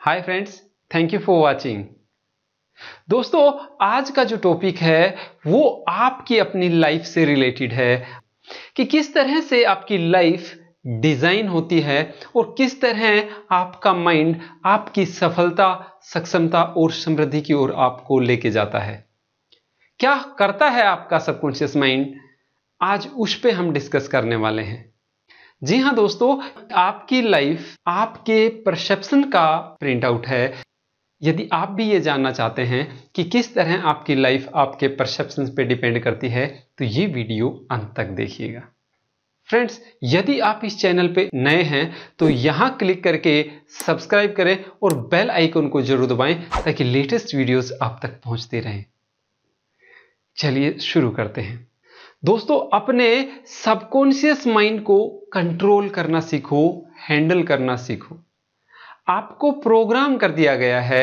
hi friends thank you for watching दोस्तों आज का जो टॉपिक है वो आपकी अपनी लाइफ से रिलेटेड है कि किस तरह से आपकी लाइफ डिजाइन होती है और किस तरह आपका माइंड आपकी सफलता सक्षमता और समृद्धि की ओर आपको लेके जाता है क्या करता है आपका सबकॉन्शियस माइंड आज उस पर हम डिस्कस करने वाले हैं जी हाँ दोस्तों आपकी लाइफ आपके परसेप्शन का प्रिंट आउट है यदि आप भी ये जानना चाहते हैं कि किस तरह आपकी लाइफ आपके परसेप्शन पे डिपेंड करती है तो ये वीडियो अंत तक देखिएगा फ्रेंड्स यदि आप इस चैनल पे नए हैं तो यहाँ क्लिक करके सब्सक्राइब करें और बेल आइकन को जरूर दबाएं ताकि लेटेस्ट वीडियोस आप तक पहुँचते रहें चलिए शुरू करते हैं दोस्तों अपने सबकॉन्शियस माइंड को कंट्रोल करना सीखो हैंडल करना सीखो आपको प्रोग्राम कर दिया गया है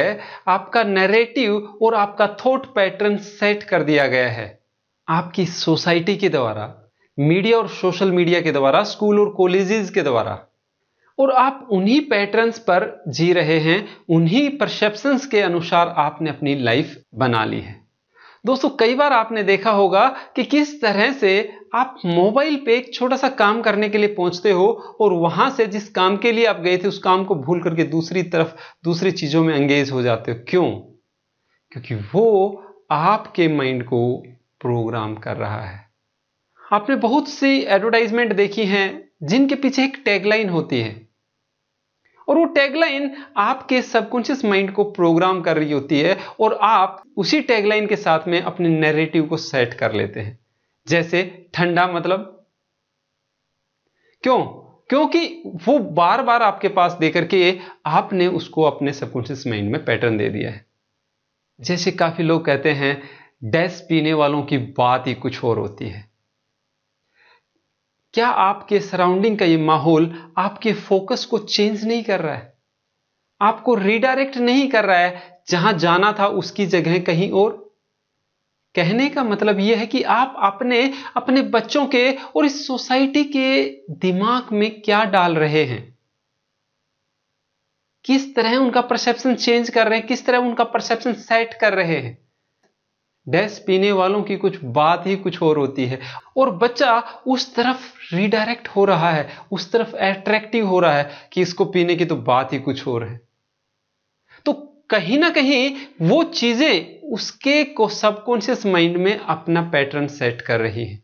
आपका नैरेटिव और आपका थॉट पैटर्न सेट कर दिया गया है आपकी सोसाइटी के द्वारा मीडिया और सोशल मीडिया के द्वारा स्कूल और कॉलेजेस के द्वारा और आप उन्हीं पैटर्न्स पर जी रहे हैं उन्हीं परसेप्शंस के अनुसार आपने अपनी लाइफ बना ली है दोस्तों कई बार आपने देखा होगा कि किस तरह से आप मोबाइल पे एक छोटा सा काम करने के लिए पहुंचते हो और वहां से जिस काम के लिए आप गए थे उस काम को भूल करके दूसरी तरफ दूसरी चीजों में एंगेज हो जाते हो क्यों क्योंकि वो आपके माइंड को प्रोग्राम कर रहा है आपने बहुत सी एडवर्टाइजमेंट देखी हैं जिनके पीछे एक टैगलाइन होती है और वो टैगलाइन आपके सबकॉन्शियस माइंड को प्रोग्राम कर रही होती है और आप उसी टैगलाइन के साथ में अपने नैरेटिव को सेट कर लेते हैं जैसे ठंडा मतलब क्यों क्योंकि वो बार बार आपके पास देकर के आपने उसको अपने सबकॉन्शियस माइंड में पैटर्न दे दिया है जैसे काफी लोग कहते हैं डेस्क पीने वालों की बात ही कुछ और होती है क्या आपके सराउंडिंग का ये माहौल आपके फोकस को चेंज नहीं कर रहा है आपको रिडायरेक्ट नहीं कर रहा है जहां जाना था उसकी जगह कहीं और कहने का मतलब यह है कि आप अपने अपने बच्चों के और इस सोसाइटी के दिमाग में क्या डाल रहे हैं किस तरह उनका परसेप्शन चेंज कर रहे हैं किस तरह उनका परसेप्शन सेट कर रहे हैं डैश पीने वालों की कुछ बात ही कुछ और होती है और बच्चा उस तरफ रिडायरेक्ट हो रहा है उस तरफ एट्रैक्टिव हो रहा है कि इसको पीने की तो बात ही कुछ और है तो कहीं ना कहीं वो चीजें उसके को सबकॉन्शियस माइंड में अपना पैटर्न सेट कर रही है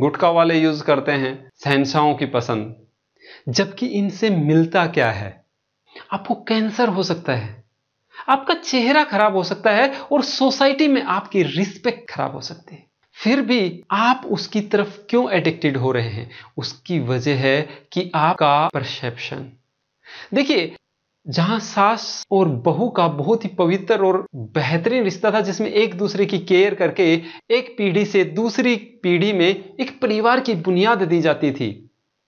गुटखा वाले यूज करते हैं सहनशाओं की पसंद जबकि इनसे मिलता क्या है आपको कैंसर हो सकता है आपका चेहरा खराब हो सकता है और सोसाइटी में आपकी रिस्पेक्ट खराब हो सकती है फिर भी आप उसकी तरफ क्यों एडिक्टेड हो रहे हैं उसकी वजह है कि आपका परसेप्शन देखिए जहां सास और बहू का बहुत ही पवित्र और बेहतरीन रिश्ता था जिसमें एक दूसरे की केयर करके एक पीढ़ी से दूसरी पीढ़ी में एक परिवार की बुनियाद दी जाती थी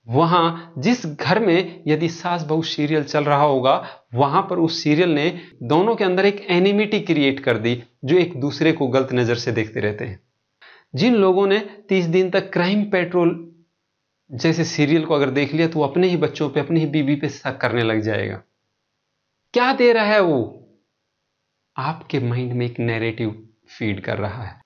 वहां जिस घर में यदि सास बहू सीरियल चल रहा होगा वहां पर उस सीरियल ने दोनों के अंदर एक एनिमिटी क्रिएट कर दी जो एक दूसरे को गलत नजर से देखते रहते हैं जिन लोगों ने तीस दिन तक क्राइम पेट्रोल जैसे सीरियल को अगर देख लिया तो वो अपने ही बच्चों पे अपनी ही बीबी पे शक करने लग जाएगा क्या दे रहा है वो आपके माइंड में एक नैरेटिव फीड कर रहा है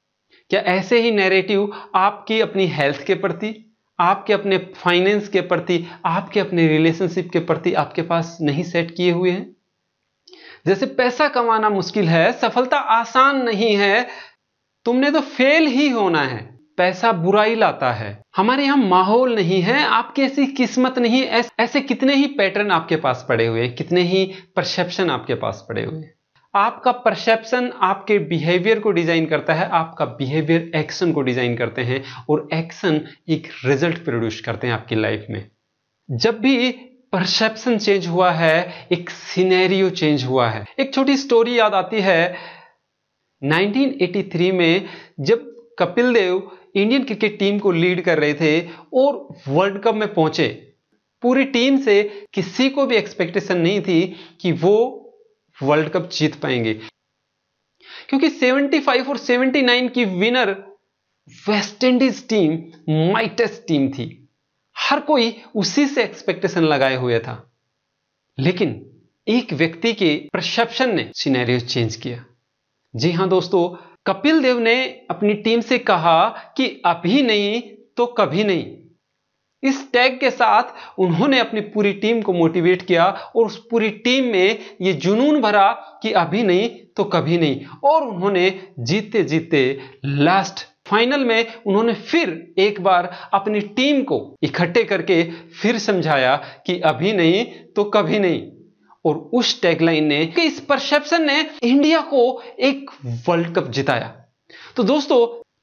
क्या ऐसे ही नैरेटिव आपकी अपनी हेल्थ के प्रति आपके अपने फाइनेंस के प्रति आपके अपने रिलेशनशिप के प्रति आपके पास नहीं सेट किए हुए हैं जैसे पैसा कमाना मुश्किल है सफलता आसान नहीं है तुमने तो फेल ही होना है पैसा बुराई लाता है हमारे यहाँ माहौल नहीं है आपकी ऐसी किस्मत नहीं ऐसे कितने ही पैटर्न आपके पास पड़े हुए हैं कितने ही परसेप्शन आपके पास पड़े हुए हैं आपका परसेप्शन आपके बिहेवियर को डिजाइन करता है आपका बिहेवियर एक्शन को डिजाइन करते हैं और एक्शन एक रिजल्ट प्रोड्यूस करते हैं आपकी लाइफ में जब भी परसेप्शन चेंज हुआ है एक सिनेरियो चेंज हुआ है एक छोटी स्टोरी याद आती है 1983 में जब Kapil Dev Indian cricket team को लीड कर रहे थे और वर्ल्ड कप में पहुंचे पूरी टीम से किसी को भी एक्सपेक्टेशन नहीं थी कि वो वर्ल्ड कप जीत पाएंगे क्योंकि 75 और 79 की winner West Indies team mightiest team थी हर कोई उसी से एक्सपेक्टेशन लगाए हुए था लेकिन एक व्यक्ति के परसेप्शन ने सिनेरियो चेंज किया जी हां दोस्तों कपिल देव ने अपनी टीम से कहा कि अभी नहीं तो कभी नहीं इस टैग के साथ उन्होंने अपनी पूरी टीम को मोटिवेट किया और उस पूरी टीम में ये जुनून भरा कि अभी नहीं तो कभी नहीं और उन्होंने जीते जीते लास्ट फाइनल में उन्होंने फिर एक बार अपनी टीम को इकट्ठे करके फिर समझाया कि अभी नहीं तो कभी नहीं और उस टैगलाइन ने कि इस परसेप्शन ने इंडिया को एक वर्ल्ड कप जिताया तो दोस्तों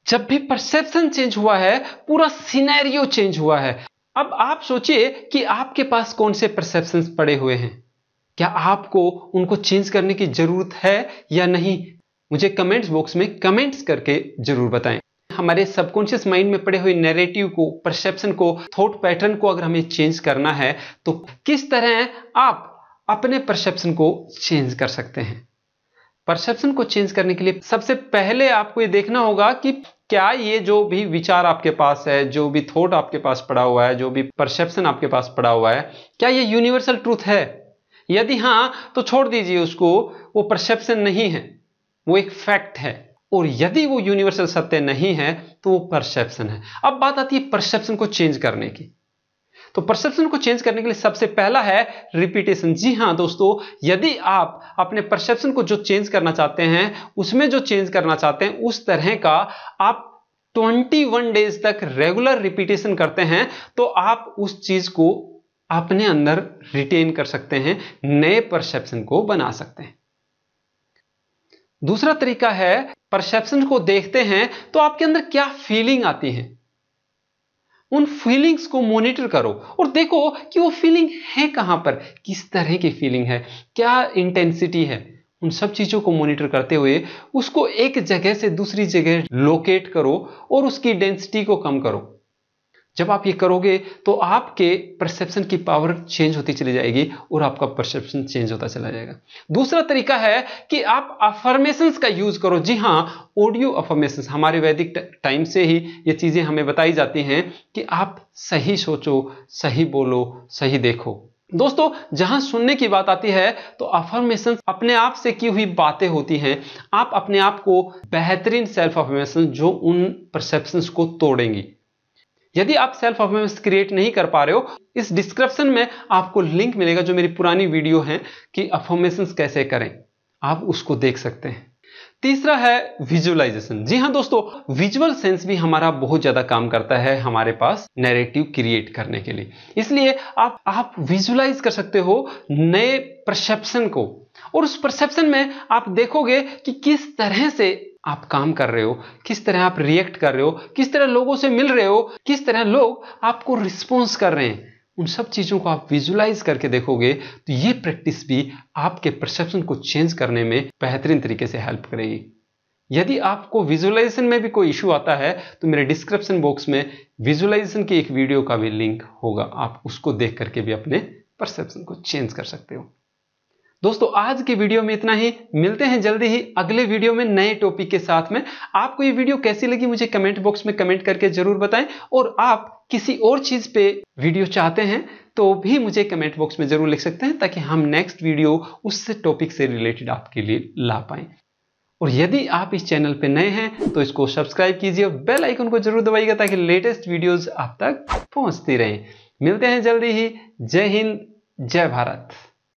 जब भी परसेप्शन चेंज हुआ है पूरा सिनेरियो चेंज हुआ है अब आप सोचिए कि आपके पास कौन से परसेप्शंस पड़े हुए हैं क्या आपको उनको चेंज करने की जरूरत है या नहीं मुझे कमेंट्स बॉक्स में कमेंट्स करके जरूर बताएं हमारे सबकॉन्शियस माइंड में पड़े हुए नैरेटिव को परसेप्शन को थॉट पैटर्न को अगर हमें चेंज करना है तो किस तरह आप अपने परसेप्शन को चेंज कर सकते हैं परसेप्शन को चेंज करने के लिए सबसे पहले आपको यह देखना होगा कि क्या ये जो भी विचार आपके पास है जो भी थॉट आपके पास पड़ा हुआ है जो भी परसेप्शन आपके पास पड़ा हुआ है क्या ये यूनिवर्सल ट्रूथ है यदि हाँ तो छोड़ दीजिए उसको वो परसेप्शन नहीं है वो एक फैक्ट है और यदि वो यूनिवर्सल सत्य नहीं है तो वो परसेप्शन है अब बात आती है परसेप्शन को चेंज करने की तो परसेप्शन को चेंज करने के लिए सबसे पहला है रिपीटेशन जी हाँ दोस्तों यदि आप अपने परसेप्शन को जो चेंज करना चाहते हैं उसमें जो चेंज करना चाहते हैं उस तरह का आप 21 डेज तक रेगुलर रिपीटेशन करते हैं तो आप उस चीज को अपने अंदर रिटेन कर सकते हैं नए परसेप्शन को बना सकते हैं दूसरा तरीका है परसेप्शन को देखते हैं तो आपके अंदर क्या फीलिंग आती है उन फीलिंग्स को मॉनिटर करो और देखो कि वो फीलिंग है कहां पर किस तरह की फीलिंग है क्या इंटेंसिटी है उन सब चीज़ों को मॉनिटर करते हुए उसको एक जगह से दूसरी जगह लोकेट करो और उसकी डेंसिटी को कम करो जब आप ये करोगे तो आपके परसेप्शन की पावर चेंज होती चली जाएगी और आपका परसेप्शन चेंज होता चला जाएगा दूसरा तरीका है कि आप अफर्मेशन का यूज करो जी हाँ ऑडियो अफर्मेशन हमारे वैदिक टाइम से ही ये चीज़ें हमें बताई जाती हैं कि आप सही सोचो सही बोलो सही देखो दोस्तों जहां सुनने की बात आती है तो अफर्मेशन अपने आप से की हुई बातें होती हैं आप अपने आप को बेहतरीन सेल्फ अफर्मेशन जो उन परसेप्शंस को तोड़ेंगी यदि आप सेल्फ अवेयरनेस क्रिएट नहीं कर पा रहे हो इस डिस्क्रिप्शन में आपको लिंक मिलेगा जो मेरी पुरानी वीडियो है कि अफॉर्मेशन कैसे करें आप उसको देख सकते हैं तीसरा है विजुअलाइजेशन जी हाँ दोस्तों विजुअल सेंस भी हमारा बहुत ज़्यादा काम करता है हमारे पास नैरेटिव क्रिएट करने के लिए इसलिए आप आप विजुअलाइज कर सकते हो नए परसेप्शन को और उस परसेप्शन में आप देखोगे कि किस तरह से आप काम कर रहे हो किस तरह आप रिएक्ट कर रहे हो किस तरह लोगों से मिल रहे हो किस तरह लोग आपको रिस्पॉन्स कर रहे हैं उन सब चीज़ों को आप विजुलाइज करके देखोगे तो ये प्रैक्टिस भी आपके परसेप्शन को चेंज करने में बेहतरीन तरीके से हेल्प करेगी यदि आपको विजुलाइजेशन में भी कोई इशू आता है तो मेरे डिस्क्रिप्शन बॉक्स में विजुलाइजेशन की एक वीडियो का भी लिंक होगा आप उसको देख करके भी अपने परसेप्शन को चेंज कर सकते हो दोस्तों आज के वीडियो में इतना ही मिलते हैं जल्दी ही अगले वीडियो में नए टॉपिक के साथ में आपको ये वीडियो कैसी लगी मुझे कमेंट बॉक्स में कमेंट करके जरूर बताएं और आप किसी और चीज़ पे वीडियो चाहते हैं तो भी मुझे कमेंट बॉक्स में जरूर लिख सकते हैं ताकि हम नेक्स्ट वीडियो उस टॉपिक से रिलेटेड आपके लिए ला पाए और यदि आप इस चैनल पर नए हैं तो इसको सब्सक्राइब कीजिए और बेल आइकन को जरूर दबाइएगा ताकि लेटेस्ट वीडियोज आप तक पहुंचती रहें मिलते हैं जल्दी ही जय हिंद जय भारत